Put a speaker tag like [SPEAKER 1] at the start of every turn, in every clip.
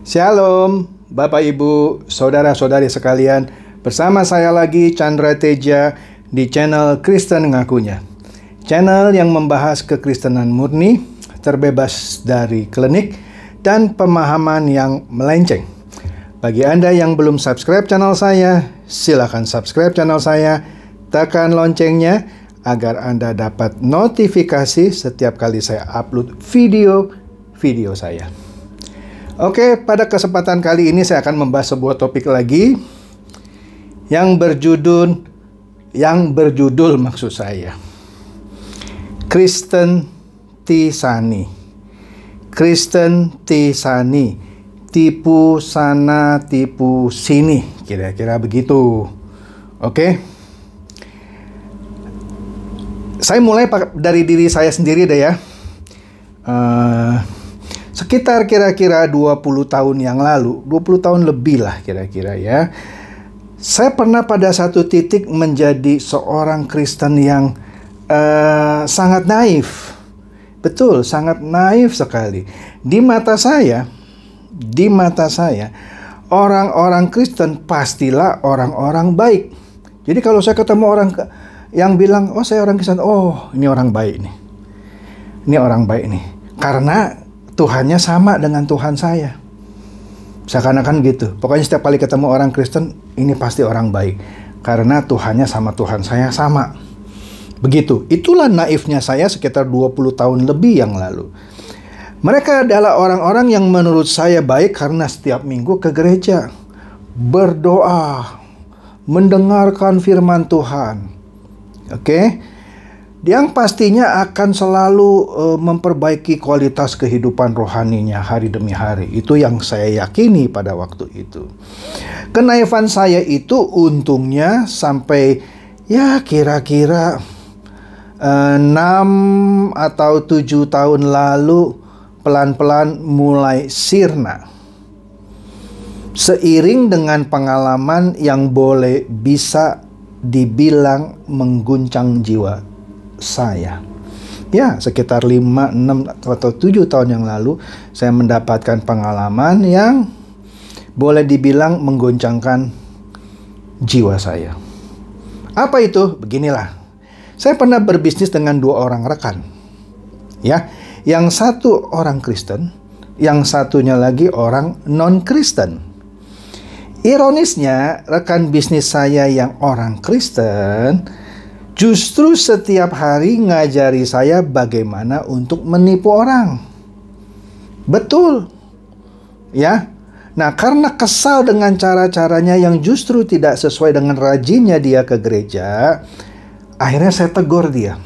[SPEAKER 1] Shalom, Bapak Ibu, Saudara-saudari sekalian. Bersama saya lagi Chandra Teja di channel Kristen Ngakunya. Channel yang membahas kekristenan murni, terbebas dari klinik, dan pemahaman yang melenceng. Bagi Anda yang belum subscribe channel saya, silakan subscribe channel saya, tekan loncengnya, agar Anda dapat notifikasi setiap kali saya upload video-video saya. Oke, pada kesempatan kali ini saya akan membahas sebuah topik lagi yang berjudul yang berjudul maksud saya Kristen Tisani. Kristen Tisani tipu sana tipu sini kira-kira begitu oke saya mulai dari diri saya sendiri deh ya uh, sekitar kira-kira 20 tahun yang lalu, 20 tahun lebih lah kira-kira ya. Saya pernah pada satu titik menjadi seorang Kristen yang uh, sangat naif. Betul, sangat naif sekali. Di mata saya, di mata saya, orang-orang Kristen pastilah orang-orang baik. Jadi kalau saya ketemu orang yang bilang, "Oh, saya orang Kristen." Oh, ini orang baik nih. Ini orang baik nih. Karena Tuhannya sama dengan Tuhan saya. Seakan-akan gitu. Pokoknya setiap kali ketemu orang Kristen, ini pasti orang baik. Karena Tuhannya sama Tuhan saya sama. Begitu. Itulah naifnya saya sekitar 20 tahun lebih yang lalu. Mereka adalah orang-orang yang menurut saya baik karena setiap minggu ke gereja, berdoa, mendengarkan firman Tuhan. Oke. Okay? yang pastinya akan selalu uh, memperbaiki kualitas kehidupan rohaninya hari demi hari. Itu yang saya yakini pada waktu itu. Kenaifan saya itu untungnya sampai ya kira-kira uh, e, 6 atau 7 tahun lalu pelan-pelan mulai sirna. Seiring dengan pengalaman yang boleh bisa dibilang mengguncang jiwa saya. Ya, sekitar 5, 6 atau 7 tahun yang lalu saya mendapatkan pengalaman yang boleh dibilang menggoncangkan jiwa saya. Apa itu? Beginilah. Saya pernah berbisnis dengan dua orang rekan. Ya, yang satu orang Kristen, yang satunya lagi orang non-Kristen. Ironisnya, rekan bisnis saya yang orang Kristen justru setiap hari ngajari saya bagaimana untuk menipu orang. Betul. Ya. Nah, karena kesal dengan cara-caranya yang justru tidak sesuai dengan rajinnya dia ke gereja, akhirnya saya tegur dia.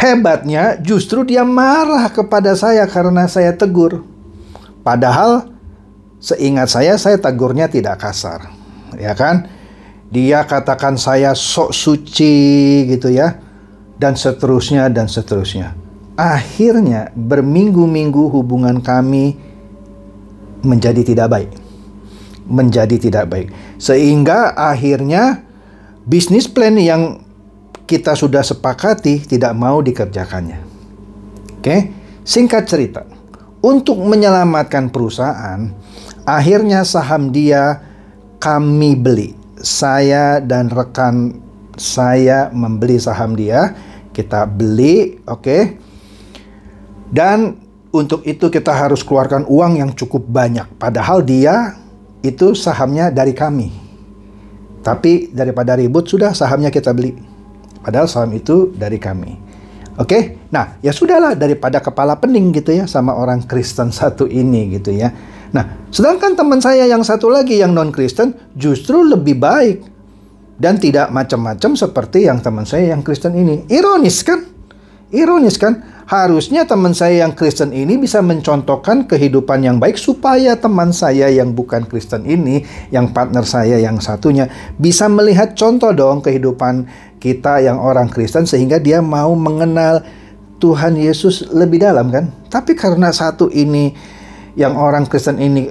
[SPEAKER 1] Hebatnya justru dia marah kepada saya karena saya tegur. Padahal seingat saya saya tegurnya tidak kasar. Ya kan? Dia katakan saya sok suci gitu ya. Dan seterusnya dan seterusnya. Akhirnya berminggu-minggu hubungan kami menjadi tidak baik. Menjadi tidak baik. Sehingga akhirnya bisnis plan yang kita sudah sepakati tidak mau dikerjakannya. Oke, singkat cerita, untuk menyelamatkan perusahaan, akhirnya saham dia kami beli saya dan rekan saya membeli saham dia. Kita beli, oke. Okay? Dan untuk itu kita harus keluarkan uang yang cukup banyak. Padahal dia itu sahamnya dari kami. Tapi daripada ribut sudah sahamnya kita beli. Padahal saham itu dari kami. Oke, okay? nah ya sudahlah daripada kepala pening gitu ya sama orang Kristen satu ini gitu ya. Nah, sedangkan teman saya yang satu lagi yang non-Kristen justru lebih baik dan tidak macam-macam seperti yang teman saya yang Kristen ini. Ironis kan? Ironis kan? Harusnya teman saya yang Kristen ini bisa mencontohkan kehidupan yang baik supaya teman saya yang bukan Kristen ini, yang partner saya yang satunya bisa melihat contoh dong kehidupan kita yang orang Kristen sehingga dia mau mengenal Tuhan Yesus lebih dalam kan? Tapi karena satu ini yang orang Kristen ini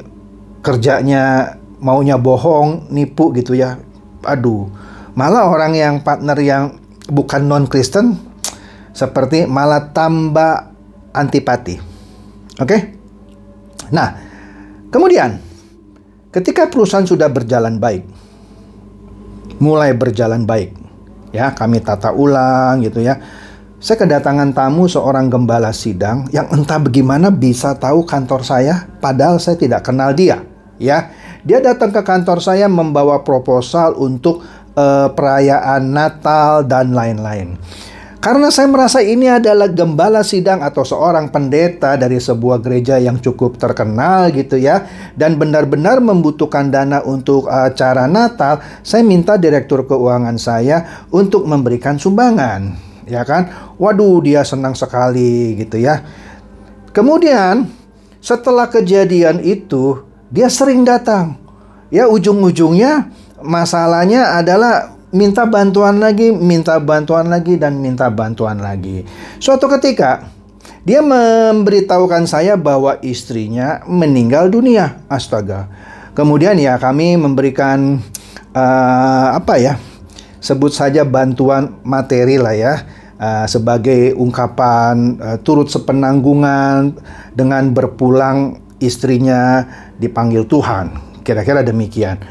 [SPEAKER 1] kerjanya maunya bohong, nipu gitu ya. Aduh. Malah orang yang partner yang bukan non Kristen seperti malah tambah antipati. Oke? Okay? Nah, kemudian ketika perusahaan sudah berjalan baik, mulai berjalan baik, ya kami tata ulang gitu ya saya kedatangan tamu seorang gembala sidang yang entah bagaimana bisa tahu kantor saya padahal saya tidak kenal dia, ya. Dia datang ke kantor saya membawa proposal untuk uh, perayaan Natal dan lain-lain. Karena saya merasa ini adalah gembala sidang atau seorang pendeta dari sebuah gereja yang cukup terkenal gitu ya dan benar-benar membutuhkan dana untuk eh, acara Natal, saya minta direktur keuangan saya untuk memberikan sumbangan ya kan? Waduh, dia senang sekali gitu ya. Kemudian setelah kejadian itu, dia sering datang. Ya ujung-ujungnya masalahnya adalah minta bantuan lagi, minta bantuan lagi dan minta bantuan lagi. Suatu ketika dia memberitahukan saya bahwa istrinya meninggal dunia. Astaga. Kemudian ya kami memberikan uh, apa ya? Sebut saja bantuan materi lah ya uh, sebagai ungkapan uh, turut sepenanggungan dengan berpulang istrinya dipanggil Tuhan. Kira-kira demikian.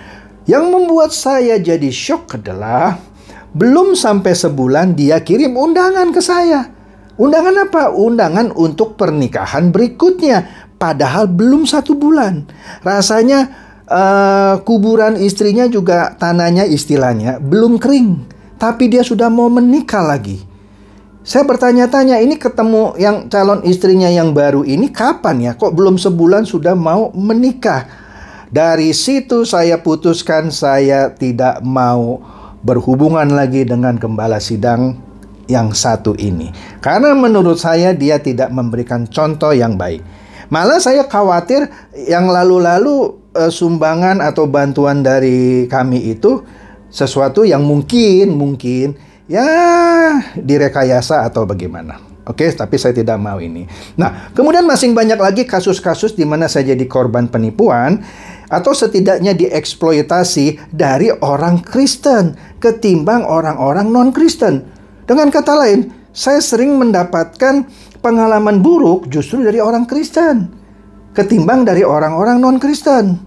[SPEAKER 1] Yang membuat saya jadi shock adalah belum sampai sebulan dia kirim undangan ke saya. Undangan apa? Undangan untuk pernikahan berikutnya. Padahal belum satu bulan. Rasanya uh, kuburan istrinya juga tanahnya istilahnya belum kering. Tapi dia sudah mau menikah lagi. Saya bertanya-tanya ini ketemu yang calon istrinya yang baru ini kapan ya? Kok belum sebulan sudah mau menikah? Dari situ saya putuskan saya tidak mau berhubungan lagi dengan gembala sidang yang satu ini. Karena menurut saya dia tidak memberikan contoh yang baik. Malah saya khawatir yang lalu-lalu eh, sumbangan atau bantuan dari kami itu sesuatu yang mungkin mungkin ya direkayasa atau bagaimana. Oke, okay, tapi saya tidak mau ini. Nah, kemudian masing banyak lagi kasus-kasus di mana saya jadi korban penipuan atau setidaknya dieksploitasi dari orang Kristen ketimbang orang-orang non-Kristen. Dengan kata lain, saya sering mendapatkan pengalaman buruk justru dari orang Kristen ketimbang dari orang-orang non-Kristen.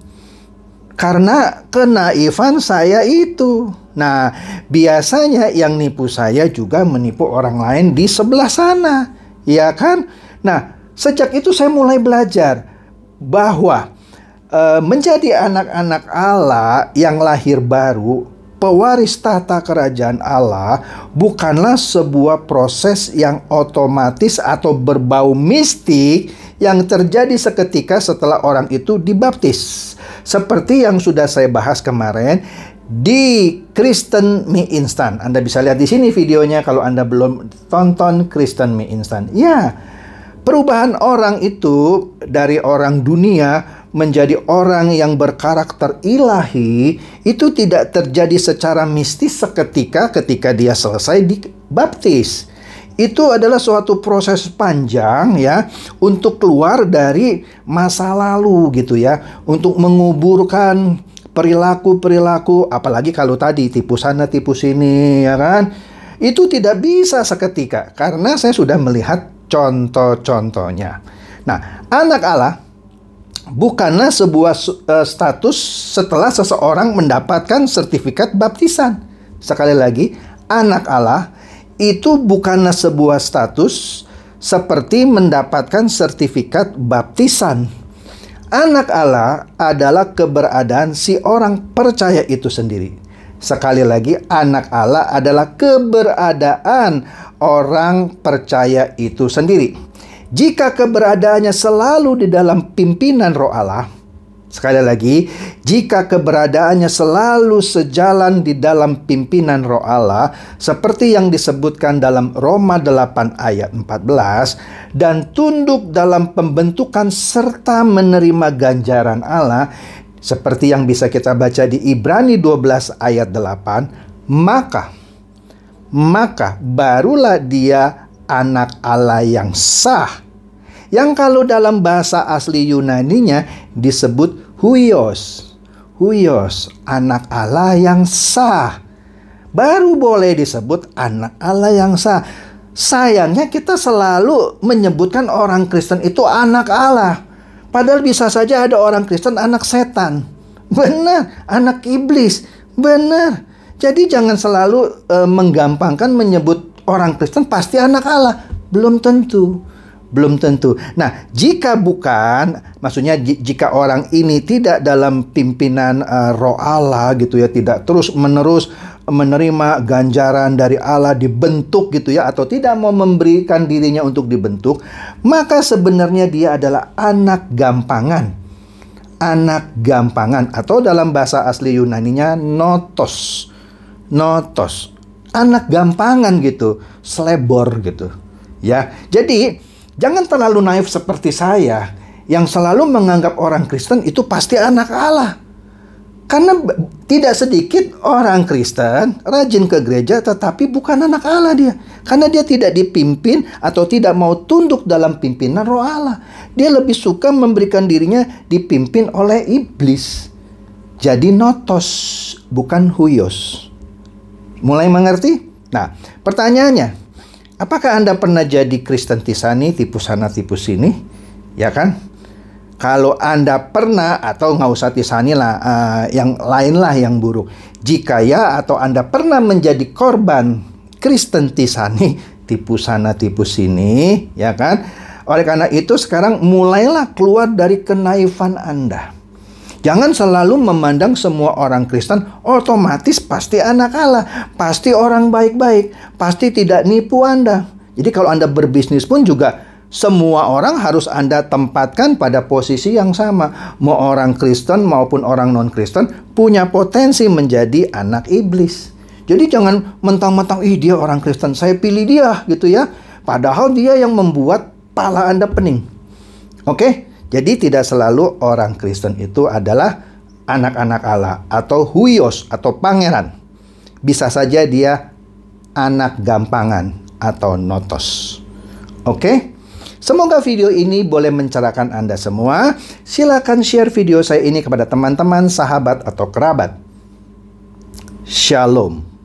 [SPEAKER 1] Karena kenaifan saya itu. Nah, biasanya yang nipu saya juga menipu orang lain di sebelah sana, ya kan? Nah, sejak itu saya mulai belajar bahwa e, menjadi anak-anak Allah yang lahir baru, pewaris tata kerajaan Allah, bukanlah sebuah proses yang otomatis atau berbau mistik yang terjadi seketika setelah orang itu dibaptis. Seperti yang sudah saya bahas kemarin, di Kristen Mi Instant, Anda bisa lihat di sini videonya kalau Anda belum tonton Kristen Mi Instant. Ya, perubahan orang itu dari orang dunia menjadi orang yang berkarakter ilahi itu tidak terjadi secara mistis seketika ketika dia selesai dibaptis. Itu adalah suatu proses panjang ya untuk keluar dari masa lalu gitu ya, untuk menguburkan perilaku-perilaku, apalagi kalau tadi tipu sana, tipu sini, ya kan? Itu tidak bisa seketika, karena saya sudah melihat contoh-contohnya. Nah, anak Allah bukanlah sebuah uh, status setelah seseorang mendapatkan sertifikat baptisan. Sekali lagi, anak Allah itu bukanlah sebuah status seperti mendapatkan sertifikat baptisan. Anak Allah adalah keberadaan si orang percaya itu sendiri. Sekali lagi, anak Allah adalah keberadaan orang percaya itu sendiri. Jika keberadaannya selalu di dalam pimpinan Roh Allah, Sekali lagi, jika keberadaannya selalu sejalan di dalam pimpinan roh Allah, seperti yang disebutkan dalam Roma 8 ayat 14, dan tunduk dalam pembentukan serta menerima ganjaran Allah, seperti yang bisa kita baca di Ibrani 12 ayat 8, maka, maka barulah dia anak Allah yang sah yang kalau dalam bahasa asli Yunani-nya disebut huios. Huios, anak Allah yang sah. Baru boleh disebut anak Allah yang sah. Sayangnya kita selalu menyebutkan orang Kristen itu anak Allah. Padahal bisa saja ada orang Kristen anak setan. Benar, anak iblis. Benar. Jadi jangan selalu e, menggampangkan menyebut orang Kristen pasti anak Allah. Belum tentu belum tentu. Nah, jika bukan, maksudnya jika orang ini tidak dalam pimpinan uh, roh Allah gitu ya, tidak terus menerus menerima ganjaran dari Allah dibentuk gitu ya atau tidak mau memberikan dirinya untuk dibentuk, maka sebenarnya dia adalah anak gampangan. Anak gampangan atau dalam bahasa asli Yunani-nya notos. Notos. Anak gampangan gitu, selebor gitu. Ya. Jadi Jangan terlalu naif seperti saya yang selalu menganggap orang Kristen itu pasti anak Allah. Karena tidak sedikit orang Kristen rajin ke gereja tetapi bukan anak Allah dia. Karena dia tidak dipimpin atau tidak mau tunduk dalam pimpinan roh Allah. Dia lebih suka memberikan dirinya dipimpin oleh iblis. Jadi notos bukan huyos. Mulai mengerti? Nah pertanyaannya Apakah Anda pernah jadi Kristen Tisani, tipu sana tipu sini? Ya kan? Kalau Anda pernah atau nggak usah Tisani lah, uh, yang lainlah yang buruk. Jika ya atau Anda pernah menjadi korban Kristen Tisani, tipu sana tipu sini, ya kan? Oleh karena itu sekarang mulailah keluar dari kenaifan Anda. Jangan selalu memandang semua orang Kristen otomatis pasti anak Allah, pasti orang baik-baik, pasti tidak nipu Anda. Jadi kalau Anda berbisnis pun juga semua orang harus Anda tempatkan pada posisi yang sama. Mau orang Kristen maupun orang non-Kristen punya potensi menjadi anak iblis. Jadi jangan mentang-mentang, ih dia orang Kristen, saya pilih dia gitu ya. Padahal dia yang membuat pala Anda pening. Oke? Okay? Jadi tidak selalu orang Kristen itu adalah anak-anak Allah atau huyos atau pangeran. Bisa saja dia anak gampangan atau notos. Oke? Semoga video ini boleh mencerahkan Anda semua. Silakan share video saya ini kepada teman-teman, sahabat, atau kerabat. Shalom.